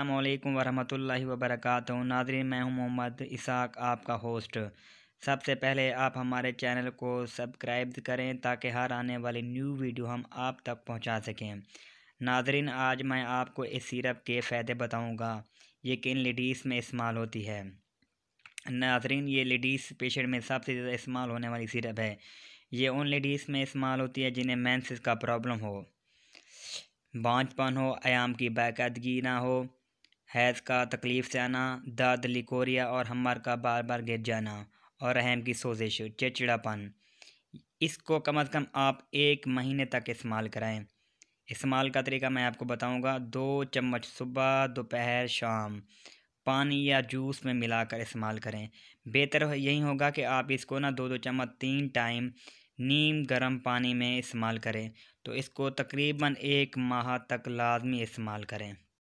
अल्लाम वरहमल वबरक नाजरीन मैं हूं मोहम्मद इसाक आपका होस्ट सबसे पहले आप हमारे चैनल को सब्सक्राइब करें ताकि हर आने वाली न्यू वीडियो हम आप तक पहुंचा सकें नाजरीन आज मैं आपको इस सिरप के फ़ायदे बताऊंगा ये किन लेडीज़ में इस्तेमाल होती है नाजरीन ये लेडीज़ पेशेंट में सबसे ज़्यादा इस्तेमाल होने वाली सिरप है ये उन लेडीज़ में इस्तेमाल होती है जिन्हें मैंसिस का प्रॉब्लम हो बाँझपन हो आयाम की बायदगी ना हो हैज़ का तकलीफ़ से आना दर्द लिकोरिया और हमर का बार बार गिर जाना और रहम की सोजिश चिड़चिड़ापन इसको कम अज़ कम आप एक महीने तक इस्तेमाल कराएं इस्तेमाल का तरीका मैं आपको बताऊंगा दो चम्मच सुबह दोपहर शाम पानी या जूस में मिलाकर इस्तेमाल करें बेहतर यही होगा कि आप इसको ना दो दो चम्मच तीन टाइम नीम गर्म पानी में इस्तेमाल करें तो इसको तकरीबन एक माह तक लाजमी इस्तेमाल करें